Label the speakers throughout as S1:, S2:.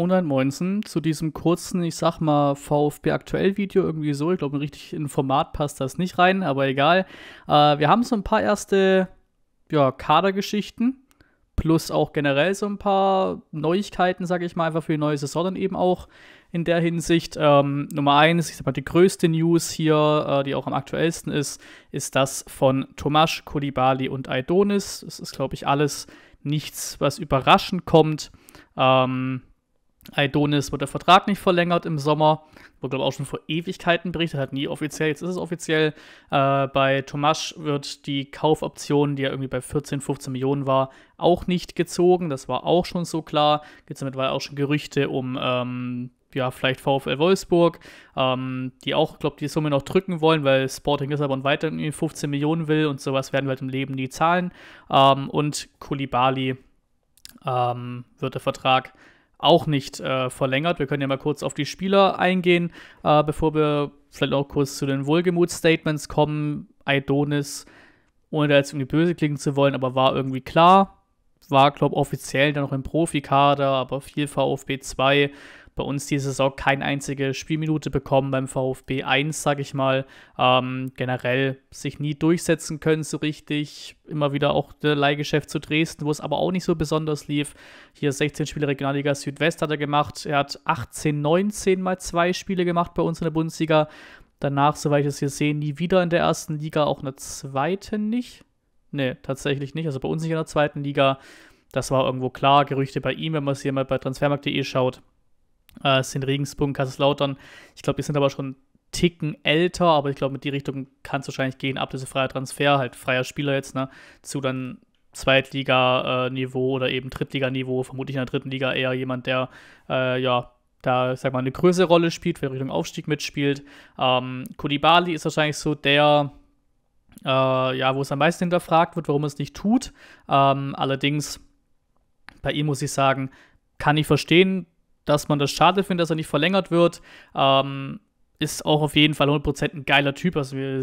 S1: Online-Moinsen zu diesem kurzen, ich sag mal, VfB aktuell Video irgendwie so. Ich glaube, richtig in Format passt das nicht rein, aber egal. Äh, wir haben so ein paar erste ja, Kadergeschichten, plus auch generell so ein paar Neuigkeiten, sage ich mal, einfach für die neue Saison dann eben auch in der Hinsicht. Ähm, Nummer eins, ich sag mal, die größte News hier, äh, die auch am aktuellsten ist, ist das von Tomasz Kulibali und Aidonis. Das ist, glaube ich, alles nichts, was überraschend kommt. Ähm, Aidonis wird der Vertrag nicht verlängert im Sommer. Wurde, glaube ich, auch schon vor Ewigkeiten berichtet, hat nie offiziell, jetzt ist es offiziell. Äh, bei Tomasch wird die Kaufoption, die ja irgendwie bei 14, 15 Millionen war, auch nicht gezogen. Das war auch schon so klar. Gibt es mittlerweile auch schon Gerüchte um ähm, ja, vielleicht VfL Wolfsburg, ähm, die auch, glaube ich, die Summe noch drücken wollen, weil Sporting Lissabon weiter irgendwie 15 Millionen will und sowas werden wir halt im Leben nie zahlen. Ähm, und Kulibali ähm, wird der Vertrag auch nicht äh, verlängert. Wir können ja mal kurz auf die Spieler eingehen, äh, bevor wir vielleicht auch kurz zu den Wohlgemut-Statements kommen. Idonis, ohne da jetzt irgendwie böse klingen zu wollen, aber war irgendwie klar. War, glaube ich, offiziell dann noch im Profikader, aber viel VfB 2 bei uns diese Saison keine einzige Spielminute bekommen, beim VfB 1, sage ich mal. Ähm, generell sich nie durchsetzen können so richtig. Immer wieder auch der Leihgeschäft zu Dresden, wo es aber auch nicht so besonders lief. Hier 16 Spiele Regionalliga Südwest hat er gemacht. Er hat 18, 19 mal zwei Spiele gemacht bei uns in der Bundesliga. Danach, soweit ich es hier sehe, nie wieder in der ersten Liga, auch in der zweiten nicht. Ne, tatsächlich nicht. Also bei uns nicht in der zweiten Liga. Das war irgendwo klar. Gerüchte bei ihm, wenn man es hier mal bei transfermarkt.de schaut. Äh, sind Regensburg und Kaiserslautern. Ich glaube, die sind aber schon Ticken älter, aber ich glaube, mit die Richtung kann es wahrscheinlich gehen. Ablösefreier Transfer, halt freier Spieler jetzt, ne, zu dann Zweitliga-Niveau äh, oder eben Drittliga-Niveau, vermutlich in der dritten Liga eher jemand, der, äh, ja, da, sag mal, eine größere Rolle spielt, für Richtung Aufstieg mitspielt. Ähm, Kulibali ist wahrscheinlich so der, äh, ja, wo es am meisten hinterfragt wird, warum es nicht tut. Ähm, allerdings, bei ihm muss ich sagen, kann ich verstehen, dass man das schade findet, dass er nicht verlängert wird. Ähm, ist auch auf jeden Fall 100% ein geiler Typ. Also, wir,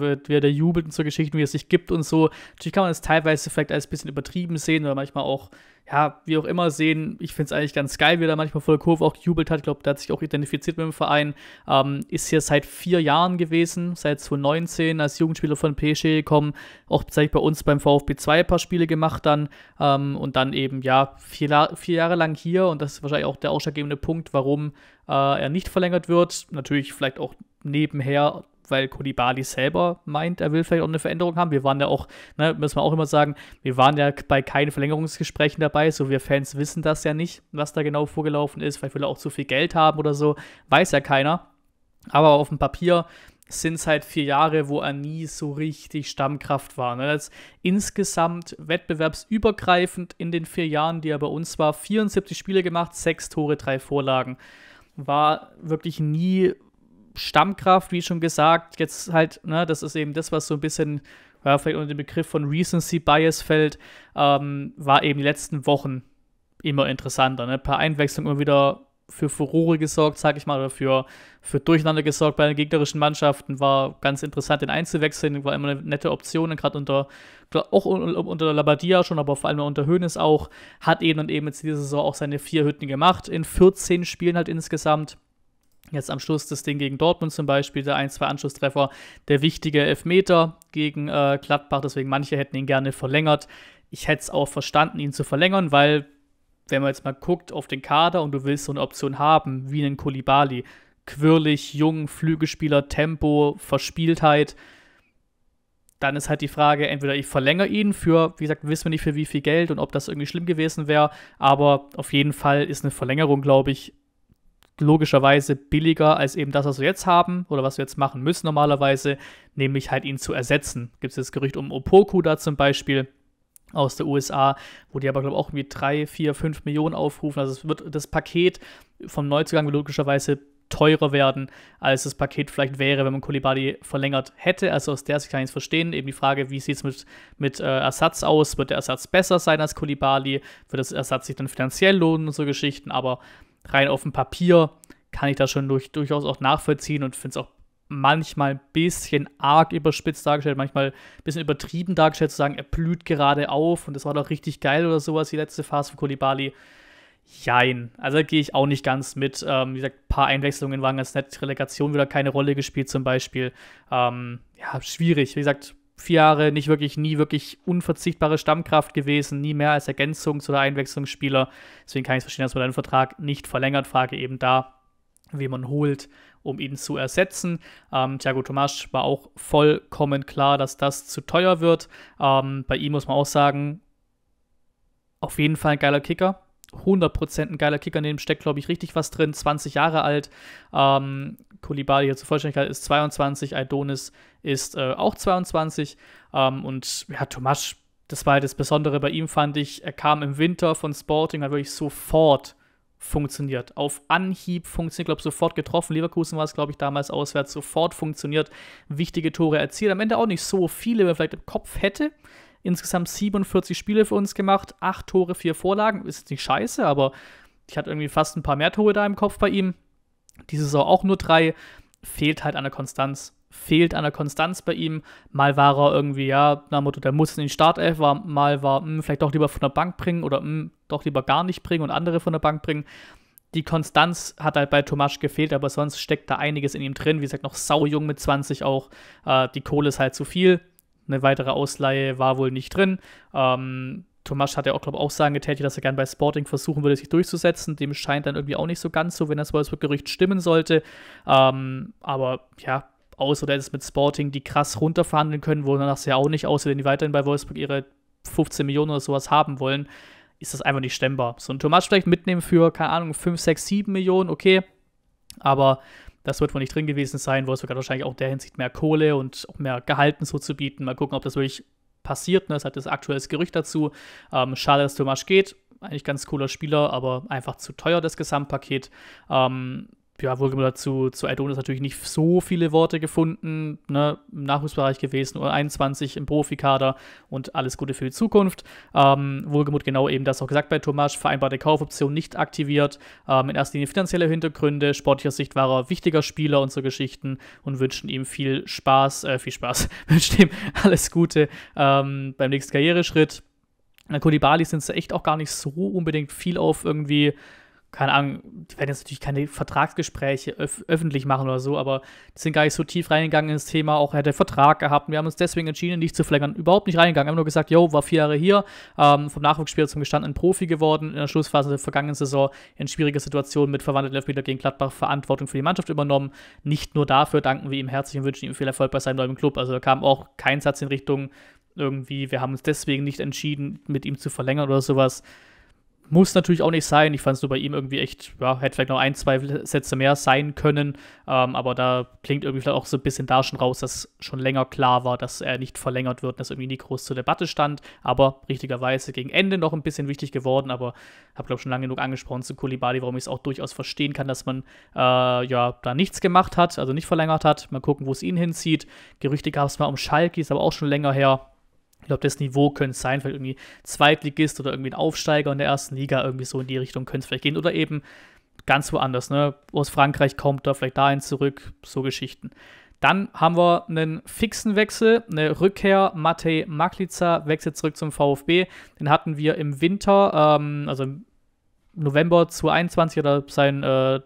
S1: wir, wir, der jubelt und so Geschichten, wie es sich gibt und so. Natürlich kann man es teilweise vielleicht als ein bisschen übertrieben sehen oder manchmal auch ja, wie auch immer sehen. Ich finde es eigentlich ganz geil, wie er da manchmal vor der Kurve auch gejubelt hat. Ich glaube, der hat sich auch identifiziert mit dem Verein. Ähm, ist hier seit vier Jahren gewesen, seit 2019 als Jugendspieler von PSG gekommen. Auch seit bei uns beim VfB 2 ein paar Spiele gemacht dann. Ähm, und dann eben, ja, vier, vier Jahre lang hier. Und das ist wahrscheinlich auch der ausschlaggebende Punkt, warum äh, er nicht verlängert wird. Natürlich vielleicht auch nebenher weil Kulibali selber meint, er will vielleicht auch eine Veränderung haben. Wir waren ja auch, ne, müssen wir auch immer sagen, wir waren ja bei keinen Verlängerungsgesprächen dabei, so wir Fans wissen das ja nicht, was da genau vorgelaufen ist. Vielleicht will er auch zu viel Geld haben oder so, weiß ja keiner. Aber auf dem Papier sind es halt vier Jahre, wo er nie so richtig Stammkraft war. Er ne? hat insgesamt wettbewerbsübergreifend in den vier Jahren, die er bei uns war, 74 Spiele gemacht, sechs Tore, drei Vorlagen. War wirklich nie Stammkraft, wie schon gesagt. Jetzt halt, ne, das ist eben das, was so ein bisschen ja, vielleicht unter den Begriff von Recency Bias fällt, ähm, war eben die letzten Wochen immer interessanter. Ne? paar Einwechslungen immer wieder für Furore gesorgt, sag ich mal, oder für, für Durcheinander gesorgt bei den gegnerischen Mannschaften. War ganz interessant, den einzuwechseln, war immer eine nette Option, gerade unter, auch unter Labadia schon, aber vor allem unter Hoeneß auch. Hat eben und eben jetzt diese Saison auch seine vier Hütten gemacht, in 14 Spielen halt insgesamt. Jetzt am Schluss das Ding gegen Dortmund zum Beispiel, der 1-2 Anschlusstreffer, der wichtige Elfmeter gegen äh, Gladbach, deswegen manche hätten ihn gerne verlängert. Ich hätte es auch verstanden, ihn zu verlängern, weil, wenn man jetzt mal guckt auf den Kader und du willst so eine Option haben, wie einen Kolibali, quirlig, jung, Flügelspieler, Tempo, Verspieltheit, dann ist halt die Frage, entweder ich verlängere ihn für, wie gesagt, wissen wir nicht für wie viel Geld und ob das irgendwie schlimm gewesen wäre, aber auf jeden Fall ist eine Verlängerung, glaube ich, logischerweise billiger als eben das, was wir jetzt haben oder was wir jetzt machen müssen normalerweise, nämlich halt ihn zu ersetzen. Gibt es das Gerücht um Opoku da zum Beispiel aus der USA, wo die aber, glaube ich, auch irgendwie 3, 4, 5 Millionen aufrufen. Also es wird das Paket vom Neuzugang logischerweise teurer werden, als das Paket vielleicht wäre, wenn man Kulibadi verlängert hätte. Also aus der Sicht kann ich es verstehen. Eben die Frage, wie sieht es mit, mit äh, Ersatz aus? Wird der Ersatz besser sein als Kulibali? Wird das Ersatz sich dann finanziell lohnen und so Geschichten? Aber rein auf dem Papier kann ich das schon durch, durchaus auch nachvollziehen und finde es auch manchmal ein bisschen arg überspitzt dargestellt, manchmal ein bisschen übertrieben dargestellt, zu sagen, er blüht gerade auf und das war doch richtig geil oder sowas, die letzte Phase von Kolibali. Jein. Also da gehe ich auch nicht ganz mit. Ähm, wie gesagt, ein paar Einwechslungen waren ganz nett. Relegation wieder keine Rolle gespielt zum Beispiel. Ähm, ja, schwierig. Wie gesagt, vier Jahre nicht wirklich, nie wirklich unverzichtbare Stammkraft gewesen, nie mehr als Ergänzungs- oder Einwechslungsspieler. Deswegen kann ich verstehen, dass man einen Vertrag nicht verlängert. Frage eben da, wie man holt, um ihn zu ersetzen. Ähm, Thiago Tomasch war auch vollkommen klar, dass das zu teuer wird. Ähm, bei ihm muss man auch sagen, auf jeden Fall ein geiler Kicker. 100% ein geiler Kicker, in dem steckt, glaube ich, richtig was drin. 20 Jahre alt. Ähm, Kulibali hier zur Vollständigkeit ist 22, Aidonis ist äh, auch 22. Ähm, und ja, Tomasch, das war halt das Besondere bei ihm, fand ich, er kam im Winter von Sporting, hat wirklich sofort funktioniert. Auf Anhieb funktioniert, glaube sofort getroffen. Leverkusen war es, glaube ich, damals auswärts, sofort funktioniert. Wichtige Tore erzielt. Am Ende auch nicht so viele, wie man vielleicht im Kopf hätte. Insgesamt 47 Spiele für uns gemacht, 8 Tore, 4 Vorlagen. Ist jetzt nicht scheiße, aber ich hatte irgendwie fast ein paar mehr Tore da im Kopf bei ihm. Diese Saison auch nur drei, fehlt halt an der Konstanz. Fehlt an der Konstanz bei ihm. Mal war er irgendwie, ja, na Motto, der muss in den Startelf, war, mal war, mh, hm, vielleicht doch lieber von der Bank bringen oder mh, hm, doch lieber gar nicht bringen und andere von der Bank bringen die Konstanz hat halt bei Tomasz gefehlt, aber sonst steckt da einiges in ihm drin. Wie gesagt, noch saujung mit 20 auch. Äh, die Kohle ist halt zu viel. Eine weitere Ausleihe war wohl nicht drin. Ähm, Tomasch hat ja auch, glaube ich, Aussagen getätigt, dass er gerne bei Sporting versuchen würde, sich durchzusetzen. Dem scheint dann irgendwie auch nicht so ganz so, wenn das Wolfsburg-Gerücht stimmen sollte. Ähm, aber ja, außer oder ist mit Sporting, die krass runterverhandeln können, wo danach ja auch nicht, außer wenn die weiterhin bei Wolfsburg ihre 15 Millionen oder sowas haben wollen, ist das einfach nicht stemmbar. So ein Tomasch vielleicht mitnehmen für, keine Ahnung, 5, 6, 7 Millionen, okay. Aber das wird wohl nicht drin gewesen sein. Wolfsburg hat wahrscheinlich auch der Hinsicht mehr Kohle und auch mehr Gehalten so zu bieten. Mal gucken, ob das wirklich passiert. Ne? Das hat das aktuelles Gerücht dazu. Ähm, schade, dass Thomas geht. Eigentlich ganz cooler Spieler, aber einfach zu teuer das Gesamtpaket. Ähm, ja, wohlgemerkt dazu, zu Aidon natürlich nicht so viele Worte gefunden, ne? im Nachwuchsbereich gewesen, oder 21 im Profikader und alles Gute für die Zukunft. Ähm, wohlgemut genau eben das auch gesagt bei Tomasch, vereinbarte Kaufoption nicht aktiviert, ähm, in erster Linie finanzielle Hintergründe, sportlicher Sicht war er wichtiger Spieler und so Geschichten und wünschen ihm viel Spaß, äh, viel Spaß, wünschen ihm alles Gute ähm, beim nächsten Karriereschritt. Kulibali sind sie echt auch gar nicht so unbedingt viel auf irgendwie keine Ahnung, die werden jetzt natürlich keine Vertragsgespräche öf öffentlich machen oder so, aber die sind gar nicht so tief reingegangen ins Thema, auch er hat Vertrag gehabt und wir haben uns deswegen entschieden, nicht zu verlängern, überhaupt nicht reingegangen, haben nur gesagt, yo, war vier Jahre hier, ähm, vom Nachwuchsspieler zum gestandenen Profi geworden, in der Schlussphase der vergangenen Saison in schwieriger Situation mit verwandelten Elfmeter gegen Gladbach Verantwortung für die Mannschaft übernommen, nicht nur dafür danken wir ihm herzlich und wünschen ihm viel Erfolg bei seinem neuen Club, also da kam auch kein Satz in Richtung irgendwie, wir haben uns deswegen nicht entschieden, mit ihm zu verlängern oder sowas, muss natürlich auch nicht sein. Ich fand es nur bei ihm irgendwie echt, ja, hätte vielleicht noch ein, zwei Sätze mehr sein können. Ähm, aber da klingt irgendwie vielleicht auch so ein bisschen da schon raus, dass schon länger klar war, dass er nicht verlängert wird, dass irgendwie nie groß zur Debatte stand. Aber richtigerweise gegen Ende noch ein bisschen wichtig geworden. Aber habe, glaube ich, schon lange genug angesprochen zu Kulibali, warum ich es auch durchaus verstehen kann, dass man äh, ja da nichts gemacht hat, also nicht verlängert hat. Mal gucken, wo es ihn hinzieht. Gerüchte gab es mal um Schalke, ist aber auch schon länger her ich glaube, das Niveau könnte es sein, vielleicht irgendwie Zweitligist oder irgendwie ein Aufsteiger in der ersten Liga, irgendwie so in die Richtung könnte es vielleicht gehen. Oder eben ganz woanders, ne? Aus Frankreich kommt er vielleicht dahin zurück, so Geschichten. Dann haben wir einen fixen Wechsel, eine Rückkehr. Matej Maklica wechselt zurück zum VfB. Den hatten wir im Winter, ähm, also im November 2021 oder sein äh,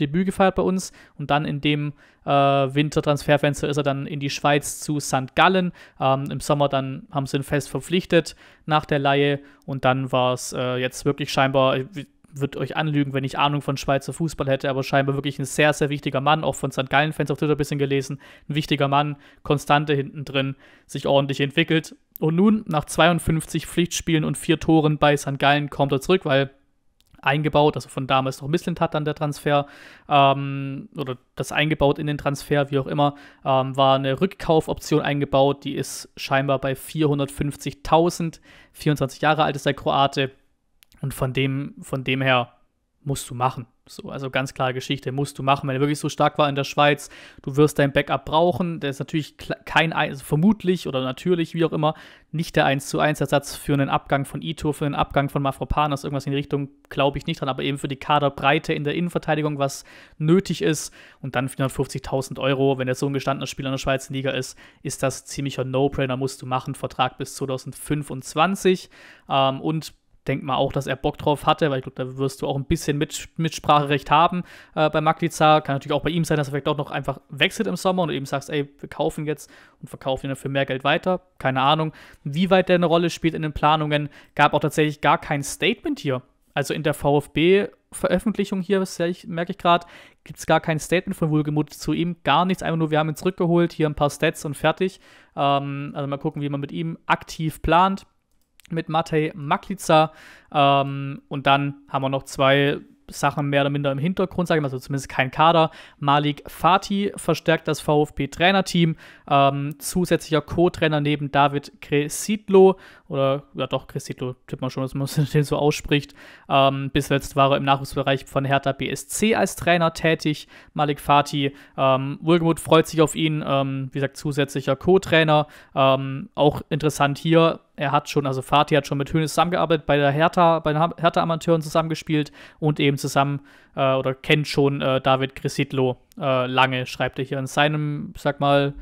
S1: Debüt gefeiert bei uns und dann in dem äh, Wintertransferfenster ist er dann in die Schweiz zu St. Gallen. Ähm, Im Sommer dann haben sie ihn fest verpflichtet nach der Laie und dann war es äh, jetzt wirklich scheinbar, ich würde euch anlügen, wenn ich Ahnung von Schweizer Fußball hätte, aber scheinbar wirklich ein sehr, sehr wichtiger Mann, auch von St. Gallen-Fans auf Twitter ein bisschen gelesen. Ein wichtiger Mann, Konstante hinten drin, sich ordentlich entwickelt. Und nun, nach 52 Pflichtspielen und vier Toren bei St. Gallen, kommt er zurück, weil eingebaut, also von damals noch Misslint hat dann der Transfer ähm, oder das eingebaut in den Transfer, wie auch immer, ähm, war eine Rückkaufoption eingebaut, die ist scheinbar bei 450.000, 24 Jahre alt ist der Kroate und von dem, von dem her musst du machen. So, also ganz klare Geschichte, musst du machen. Wenn er wirklich so stark war in der Schweiz, du wirst dein Backup brauchen. Der ist natürlich kein, also vermutlich oder natürlich, wie auch immer, nicht der 1 zu 1 Ersatz für einen Abgang von Ito, für einen Abgang von Mafropanos, irgendwas in die Richtung, glaube ich nicht dran, aber eben für die Kaderbreite in der Innenverteidigung, was nötig ist. Und dann 450.000 Euro, wenn er so ein gestandener Spieler in der Schweizer Liga ist, ist das ziemlicher No-Brainer, musst du machen. Vertrag bis 2025. Ähm, und denke mal auch, dass er Bock drauf hatte, weil ich glaube, da wirst du auch ein bisschen Mit Mitspracherecht haben äh, bei Magliza. Kann natürlich auch bei ihm sein, dass er vielleicht auch noch einfach wechselt im Sommer und eben sagst, ey, wir kaufen jetzt und verkaufen ihn dann für mehr Geld weiter. Keine Ahnung, wie weit der eine Rolle spielt in den Planungen. Gab auch tatsächlich gar kein Statement hier. Also in der VfB Veröffentlichung hier, merke ich gerade, gibt es gar kein Statement von Wohlgemut zu ihm, gar nichts, einfach nur, wir haben ihn zurückgeholt, hier ein paar Stats und fertig. Ähm, also mal gucken, wie man mit ihm aktiv plant mit Matej Maklica. Ähm, und dann haben wir noch zwei Sachen mehr oder minder im Hintergrund, sagen wir mal, also zumindest kein Kader. Malik Fatih verstärkt das VfB-Trainerteam. Ähm, zusätzlicher Co-Trainer neben David Kresidlo, oder ja doch, Kresidlo tippt man schon, dass man den so ausspricht. Ähm, bis jetzt war er im Nachwuchsbereich von Hertha BSC als Trainer tätig. Malik Fatih, ähm, Wohlgemut freut sich auf ihn, ähm, wie gesagt, zusätzlicher Co-Trainer. Ähm, auch interessant hier, er hat schon, also Fatih hat schon mit Hönes zusammengearbeitet, bei der Hertha, bei den Hertha-Amateuren zusammengespielt und eben zusammen äh, oder kennt schon äh, David Cresitlo äh, lange, schreibt er hier in seinem, sag mal,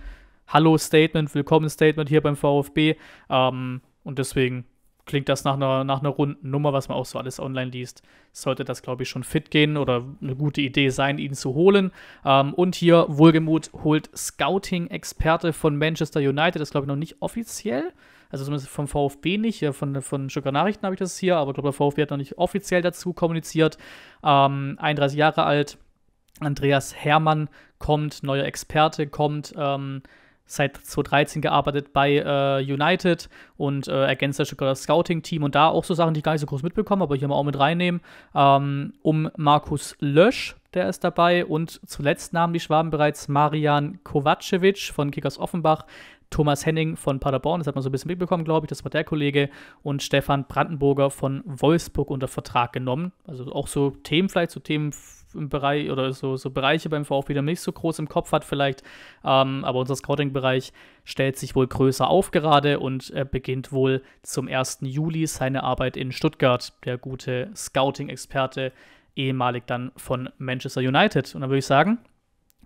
S1: Hallo-Statement, Willkommen-Statement hier beim VfB. Ähm, und deswegen klingt das nach einer, nach einer runden Nummer, was man auch so alles online liest. Sollte das, glaube ich, schon fit gehen oder eine gute Idee sein, ihn zu holen. Ähm, und hier, Wohlgemut holt Scouting-Experte von Manchester United. Das glaube ich, noch nicht offiziell. Also zumindest vom VfB nicht. Ja, von, von Stuttgart Nachrichten habe ich das hier, aber ich glaube, der VfB hat noch nicht offiziell dazu kommuniziert. Ähm, 31 Jahre alt. Andreas Hermann kommt, neuer Experte kommt. Ähm, seit 2013 gearbeitet bei äh, United und äh, ergänzt das Stuttgarter Scouting-Team und da auch so Sachen, die ich gar nicht so groß mitbekomme, aber hier mal auch mit reinnehmen. Ähm, um Markus Lösch, der ist dabei. Und zuletzt nahmen die Schwaben bereits Marian Kovacevic von Kickers Offenbach, Thomas Henning von Paderborn, das hat man so ein bisschen mitbekommen, glaube ich, das war der Kollege, und Stefan Brandenburger von Wolfsburg unter Vertrag genommen. Also auch so Themen vielleicht, so Themen im Bereich oder so, so Bereiche beim VfB, der nicht so groß im Kopf hat vielleicht. Ähm, aber unser Scouting-Bereich stellt sich wohl größer auf gerade und äh, beginnt wohl zum 1. Juli seine Arbeit in Stuttgart, der gute Scouting-Experte ehemalig dann von Manchester United. Und dann würde ich sagen,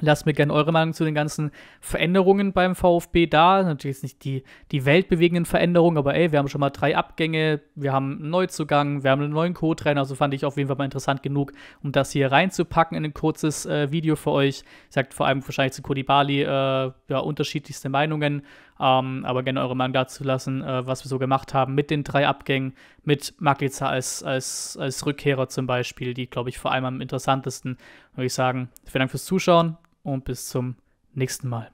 S1: Lasst mir gerne eure Meinung zu den ganzen Veränderungen beim VfB da. Natürlich ist nicht die, die weltbewegenden Veränderungen, aber ey, wir haben schon mal drei Abgänge, wir haben einen Neuzugang, wir haben einen neuen Co-Trainer. Also fand ich auf jeden Fall mal interessant genug, um das hier reinzupacken in ein kurzes äh, Video für euch. Sagt vor allem wahrscheinlich zu Kodibali äh, ja, unterschiedlichste Meinungen. Ähm, aber gerne eure Meinung dazu lassen, äh, was wir so gemacht haben mit den drei Abgängen, mit Maglica als, als, als Rückkehrer zum Beispiel, die, glaube ich, vor allem am interessantesten. Würde ich sagen, vielen Dank fürs Zuschauen und bis zum nächsten Mal.